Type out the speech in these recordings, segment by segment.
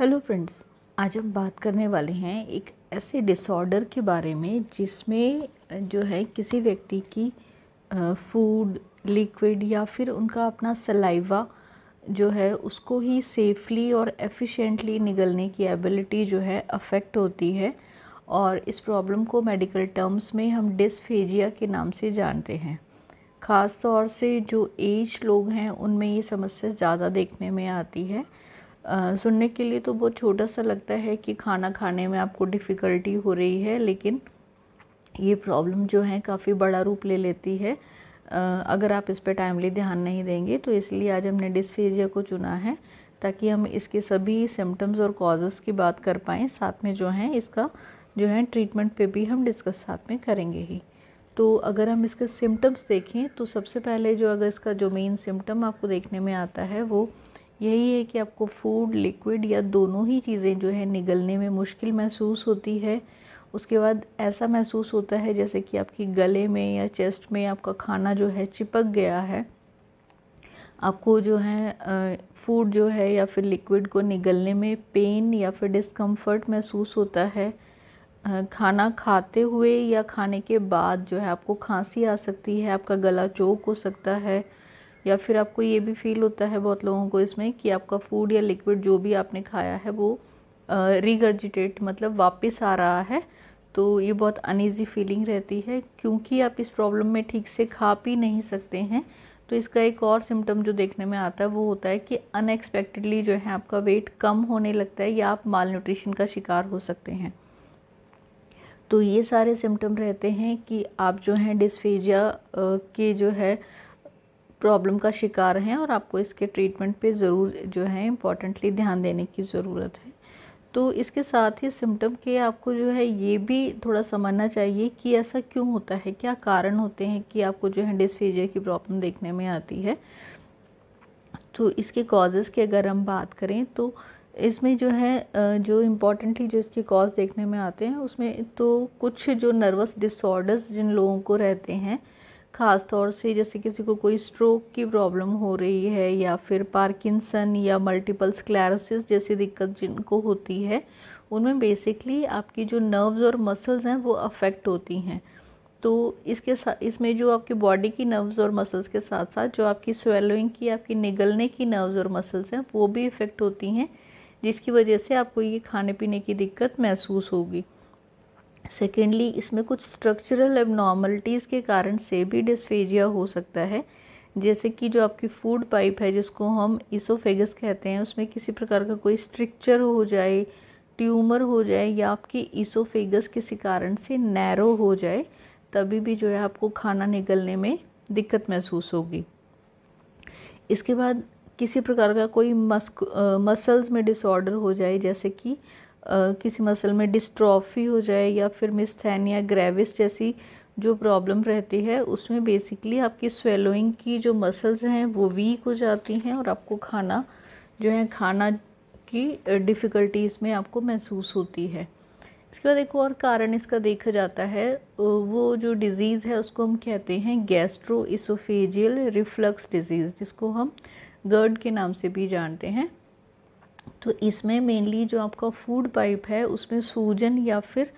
hello friends आज हम बात करने वाले हैं एक ऐसे डिसऑर्डर के बारे में जिसमें जो है किसी व्यक्ति की फूड लिक्विड या फिर उनका अपना सलाइवा जो है उसको ही सेफली और एफिशिएंटली निगलने की एबिलिटी जो है अफेक्ट होती है और इस प्रॉब्लम को मेडिकल टर्म्स में हम डिसफेजिया के नाम से जानते हैं ख़ास तौर से जो एज लोग हैं उनमें ये समस्या ज़्यादा देखने में आती है सुनने के लिए तो बहुत छोटा सा लगता है कि खाना खाने में आपको डिफ़िकल्टी हो रही है लेकिन ये प्रॉब्लम जो है काफ़ी बड़ा रूप ले लेती है अगर आप इस पर टाइमली ध्यान नहीं देंगे तो इसलिए आज हमने डिस्फेजिया को चुना है ताकि हम इसके सभी सिम्टम्स और कॉजेस की बात कर पाएँ साथ में जो है इसका जो है ट्रीटमेंट पे भी हम डिस्कस साथ में करेंगे ही तो अगर हम इसके सिम्टम्स देखें तो सबसे पहले जो अगर इसका जो मेन सिम्टम आपको देखने में आता है वो यही है कि आपको फूड लिक्विड या दोनों ही चीज़ें जो है निगलने में मुश्किल महसूस होती है उसके बाद ऐसा महसूस होता है जैसे कि आपकी गले में या चेस्ट में आपका खाना जो है चिपक गया है आपको जो है फूड जो है या फिर लिक्विड को निगलने में पेन या फिर डिस्कम्फर्ट महसूस होता है खाना खाते हुए या खाने के बाद जो है आपको खांसी आ सकती है आपका गला चोक हो सकता है या फिर आपको ये भी फील होता है बहुत लोगों को इसमें कि आपका फूड या लिक्विड जो भी आपने खाया है वो रिगर्जिटेट मतलब वापस आ रहा है तो ये बहुत अनइजी फीलिंग रहती है क्योंकि आप इस प्रॉब्लम में ठीक से खा पी नहीं सकते हैं तो इसका एक और सिम्टम जो देखने में आता है वो होता है कि अनएक्सपेक्टेडली जो है आपका वेट कम होने लगता है या आप माल न्यूट्रिशन का शिकार हो सकते हैं तो ये सारे सिम्टम रहते हैं कि आप जो हैं डिस्फेजिया के जो है प्रॉब्लम का शिकार हैं और आपको इसके ट्रीटमेंट पे ज़रूर जो है इम्पॉर्टेंटली ध्यान देने की ज़रूरत है तो इसके साथ ही सिम्टम के आपको जो है ये भी थोड़ा समझना चाहिए कि ऐसा क्यों होता है क्या कारण होते हैं कि आपको जो है डिसफेजिया की प्रॉब्लम देखने में आती है तो इसके कॉजेज़ की अगर हम बात करें तो इसमें जो है जो इम्पॉर्टेंटली जो इसके कॉज देखने में आते हैं उसमें तो कुछ जो नर्वस डिसऑर्डर्स जिन लोगों को रहते हैं ख़ास तौर से जैसे किसी को कोई स्ट्रोक की प्रॉब्लम हो रही है या फिर पार्किंसन या मल्टीपल स्क्लेरोसिस जैसी दिक्कत जिनको होती है उनमें बेसिकली आपकी जो नर्व्स और मसल्स हैं वो अफेक्ट होती हैं तो इसके साथ इसमें जो आपकी बॉडी की नर्व्स और मसल्स के साथ साथ जो आपकी स्वेलोइंग की आपकी निगलने की नर्व्स और मसल्स हैं वो भी इफ़ेक्ट होती हैं जिसकी वजह से आपको ये खाने पीने की दिक्कत महसूस होगी सेकेंडली इसमें कुछ स्ट्रक्चरल एबनॉर्मलिटीज़ के कारण से भी डिस्फेजिया हो सकता है जैसे कि जो आपकी फूड पाइप है जिसको हम इसोफेगस कहते हैं उसमें किसी प्रकार का कोई स्ट्रिक्चर हो जाए ट्यूमर हो जाए या आपकी इसोफेगस किसी कारण से नैरो हो जाए तभी भी जो है आपको खाना निकलने में दिक्कत महसूस होगी इसके बाद किसी प्रकार का कोई मस्क मसल्स में डिसऑर्डर हो जाए जैसे कि किसी मसल में डिस्ट्रॉफी हो जाए या फिर मिस्थैनिया ग्रेविस जैसी जो प्रॉब्लम रहती है उसमें बेसिकली आपकी स्वेलोइंग की जो मसल्स हैं वो वीक हो जाती हैं और आपको खाना जो है खाना की डिफ़िकल्टीज़ में आपको महसूस होती है इसके बाद एक और कारण इसका देखा जाता है वो जो डिज़ीज़ है उसको हम कहते हैं गैस्ट्रो इसोफेजियल रिफ्लक्स डिज़ीज़ जिसको हम गर्ड के नाम से भी जानते हैं तो इसमें मेनली जो आपका फूड पाइप है उसमें सूजन या फिर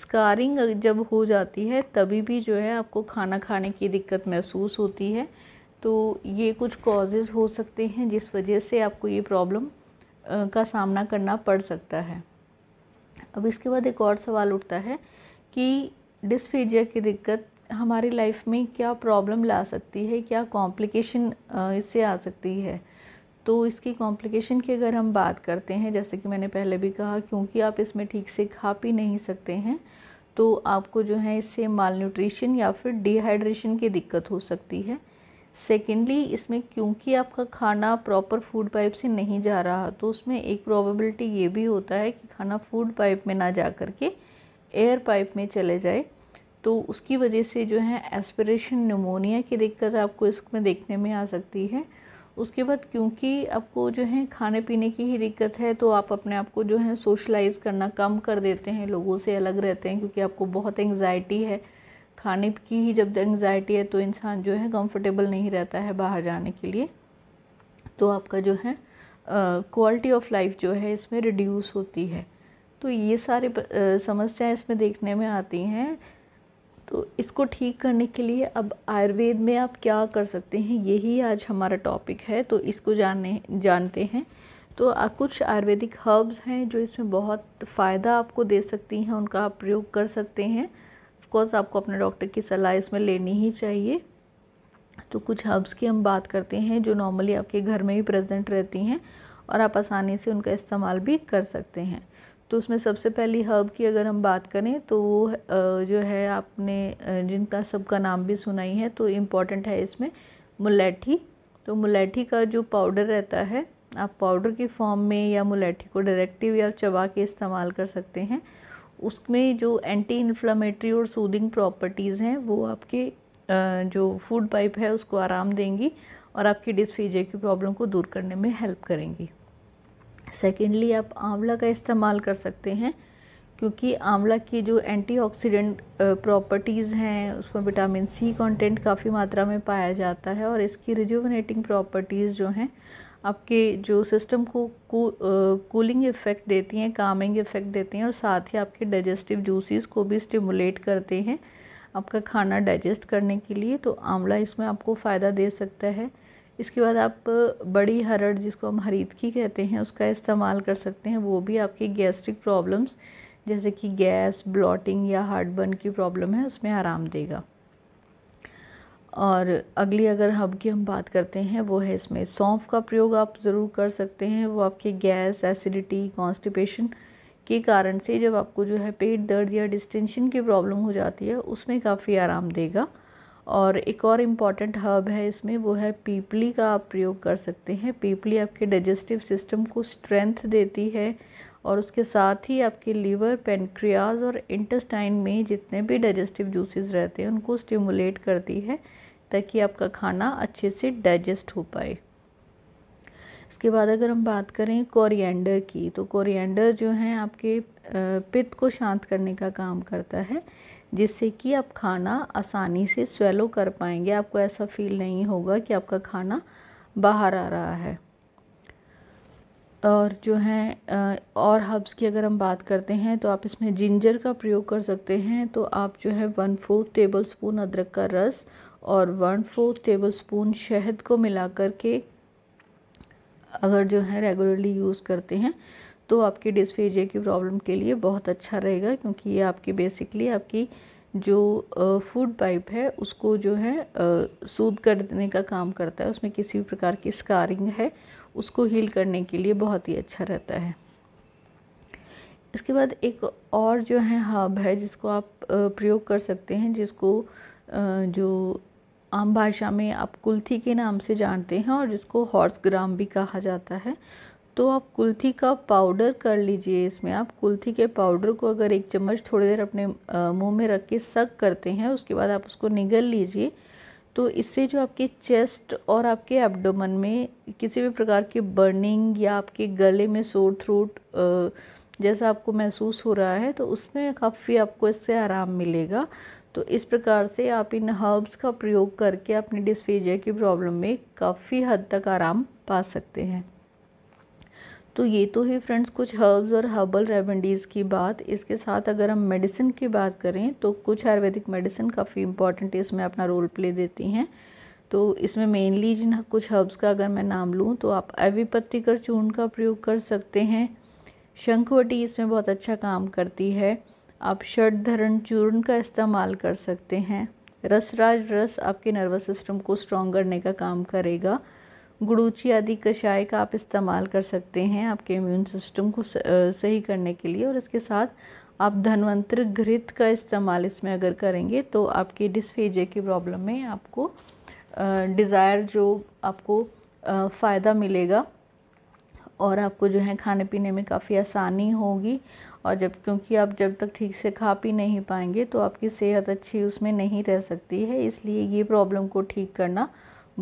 स्कारिंग जब हो जाती है तभी भी जो है आपको खाना खाने की दिक्कत महसूस होती है तो ये कुछ कॉजेज़ हो सकते हैं जिस वजह से आपको ये प्रॉब्लम का सामना करना पड़ सकता है अब इसके बाद एक और सवाल उठता है कि डिस्फेजिया की दिक्कत हमारी लाइफ में क्या प्रॉब्लम ला सकती है क्या कॉम्प्लिकेशन इससे आ सकती है तो इसकी कॉम्प्लिकेशन की अगर हम बात करते हैं जैसे कि मैंने पहले भी कहा क्योंकि आप इसमें ठीक से खा पी नहीं सकते हैं तो आपको जो है इससे माल न्यूट्रिशन या फिर डिहाइड्रेशन की दिक्कत हो सकती है सेकेंडली इसमें क्योंकि आपका खाना प्रॉपर फूड पाइप से नहीं जा रहा तो उसमें एक प्रॉबिलिटी ये भी होता है कि खाना फूड पाइप में ना जा कर के एयर पाइप में चले जाए तो उसकी वजह से जो है एस्पिरेशन निमोनिया की दिक्कत आपको इसमें देखने में आ सकती है उसके बाद क्योंकि आपको जो है खाने पीने की ही दिक्कत है तो आप अपने आप को जो है सोशलाइज़ करना कम कर देते हैं लोगों से अलग रहते हैं क्योंकि आपको बहुत एंग्जाइटी है खाने की ही जब एंग्जाइटी है तो इंसान जो है कंफर्टेबल नहीं रहता है बाहर जाने के लिए तो आपका जो है क्वालिटी ऑफ लाइफ जो है इसमें रिड्यूस होती है तो ये सारे समस्याएँ इसमें देखने में आती हैं तो इसको ठीक करने के लिए अब आयुर्वेद में आप क्या कर सकते हैं यही आज हमारा टॉपिक है तो इसको जानने जानते हैं तो कुछ आयुर्वेदिक हर्ब्स हैं जो इसमें बहुत फ़ायदा आपको दे सकती हैं उनका आप प्रयोग कर सकते हैं ऑफकोर्स आपको अपने डॉक्टर की सलाह इसमें लेनी ही चाहिए तो कुछ हर्ब्स की हम बात करते हैं जो नॉर्मली आपके घर में भी प्रेजेंट रहती हैं और आप आसानी से उनका इस्तेमाल भी कर सकते हैं तो उसमें सबसे पहली हर्ब की अगर हम बात करें तो वो जो है आपने जिनका सबका नाम भी सुनाई है तो इम्पॉर्टेंट है इसमें मुलैठी तो मुलैठी का जो पाउडर रहता है आप पाउडर की फॉर्म में या मुलैठी को डायरेक्टिव या चबा के इस्तेमाल कर सकते हैं उसमें जो एंटी इन्फ्लामेटरी और सूदिंग प्रॉपर्टीज़ हैं वो आपके जो फूड पाइप है उसको आराम देंगी और आपकी डिसफीजे की प्रॉब्लम को दूर करने में हेल्प करेंगी सेकेंडली आप आंवला का इस्तेमाल कर सकते हैं क्योंकि आंवला की जो एंटीऑक्सीडेंट प्रॉपर्टीज़ हैं उसमें विटामिन सी कंटेंट काफ़ी मात्रा में पाया जाता है और इसकी रिजुवनेटिंग प्रॉपर्टीज़ जो हैं आपके जो सिस्टम को कूलिंग इफ़ेक्ट देती हैं कामिंग इफ़ेक्ट देती हैं और साथ ही आपके डाइजेस्टिव जूसेस को भी स्टिमुलेट करते हैं आपका खाना डाइजेस्ट करने के लिए तो आंवला इसमें आपको फ़ायदा दे सकता है इसके बाद आप बड़ी हरड़ जिसको हम हरीदकी कहते हैं उसका इस्तेमाल कर सकते हैं वो भी आपकी गैस्ट्रिक प्रॉब्लम्स जैसे कि गैस ब्लॉटिंग या हार्ट बर्न की प्रॉब्लम है उसमें आराम देगा और अगली अगर हब की हम बात करते हैं वो है इसमें सौंफ का प्रयोग आप ज़रूर कर सकते हैं वो आपके गैस एसिडिटी कॉन्स्टिपेशन के कारण से जब आपको जो है पेट दर्द या डिस्टेंशन की प्रॉब्लम हो जाती है उसमें काफ़ी आराम देगा और एक और इम्पॉर्टेंट हर्ब है इसमें वो है पीपली का आप प्रयोग कर सकते हैं पीपली आपके डाइजेस्टिव सिस्टम को स्ट्रेंथ देती है और उसके साथ ही आपके लीवर पेनक्रियाज और इंटेस्टाइन में जितने भी डाइजेस्टिव जूसेस रहते हैं उनको स्टिमुलेट करती है ताकि आपका खाना अच्छे से डाइजेस्ट हो पाए इसके बाद अगर हम बात करें कोरिएंडर की तो कोरिएंडर जो है आपके पित्त को शांत करने का काम करता है जिससे कि आप खाना आसानी से स्वेलो कर पाएंगे आपको ऐसा फील नहीं होगा कि आपका खाना बाहर आ रहा है और जो है और हब्स की अगर हम बात करते हैं तो आप इसमें जिंजर का प्रयोग कर सकते हैं तो आप जो है वन फोर्थ टेबल स्पून अदरक का रस और वन फोर्थ टेबल स्पून शहद को मिला कर के अगर जो है रेगुलरली यूज़ करते हैं तो आपकी डिस्फेजिया की प्रॉब्लम के लिए बहुत अच्छा रहेगा क्योंकि ये आपकी बेसिकली आपकी जो फूड पाइप है उसको जो है सूद कर देने का काम करता है उसमें किसी भी प्रकार की स्कारिंग है उसको हील करने के लिए बहुत ही अच्छा रहता है इसके बाद एक और जो है हब है जिसको आप प्रयोग कर सकते हैं जिसको जो आम भाषा में आप कुल्थी के नाम से जानते हैं और जिसको हॉर्स ग्राम भी कहा जाता है तो आप कुल्थी का पाउडर कर लीजिए इसमें आप कुल्थी के पाउडर को अगर एक चम्मच थोड़ी देर अपने मुंह में रख के सक करते हैं उसके बाद आप उसको निगल लीजिए तो इससे जो आपके चेस्ट और आपके एब्डोमन में किसी भी प्रकार की बर्निंग या आपके गले में सोर थ्रोट जैसा आपको महसूस हो रहा है तो उसमें काफ़ी आपको इससे आराम मिलेगा तो इस प्रकार से आप इन हर्ब्स का प्रयोग करके अपनी डिस्फेजिया की प्रॉब्लम में काफ़ी हद तक आराम पा सकते हैं तो ये तो है फ्रेंड्स कुछ हर्ब्स और हर्बल रेमेडीज़ की बात इसके साथ अगर हम मेडिसिन की बात करें तो कुछ आयुर्वेदिक मेडिसिन काफ़ी इंपॉर्टेंट इसमें अपना रोल प्ले देती हैं तो इसमें मेनली जिन कुछ हर्ब्स का अगर मैं नाम लूँ तो आप एविपत्ती कर चूर्ण का प्रयोग कर सकते हैं शंखवटी इसमें बहुत अच्छा काम करती है आप शर्ट धरण चूर्ण का इस्तेमाल कर सकते हैं रसराज रस आपके नर्वस सिस्टम को स्ट्रॉन्ग करने का काम करेगा गुड़ूची आदि कषाय का आप इस्तेमाल कर सकते हैं आपके इम्यून सिस्टम को सही करने के लिए और इसके साथ आप धनवंतर घृत का इस्तेमाल इसमें अगर करेंगे तो आपकी डिसफेजे की प्रॉब्लम में आपको डिज़ायर जो आपको फ़ायदा मिलेगा और आपको जो है खाने पीने में काफ़ी आसानी होगी और जब क्योंकि आप जब तक ठीक से खा पी नहीं पाएंगे तो आपकी सेहत अच्छी उसमें नहीं रह सकती है इसलिए ये प्रॉब्लम को ठीक करना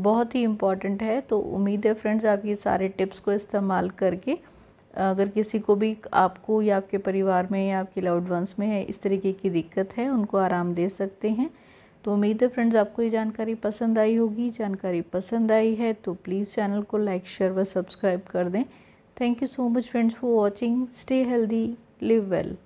बहुत ही इम्पॉर्टेंट है तो उम्मीद है फ्रेंड्स आप ये सारे टिप्स को इस्तेमाल करके अगर किसी को भी आपको या आपके परिवार में या आपके लाउड वंस में है इस तरीके की दिक्कत है उनको आराम दे सकते हैं तो उम्मीद है फ्रेंड्स आपको ये जानकारी पसंद आई होगी जानकारी पसंद आई है तो प्लीज़ चैनल को लाइक शेयर व सब्सक्राइब कर दें thank you so much friends for watching stay healthy live well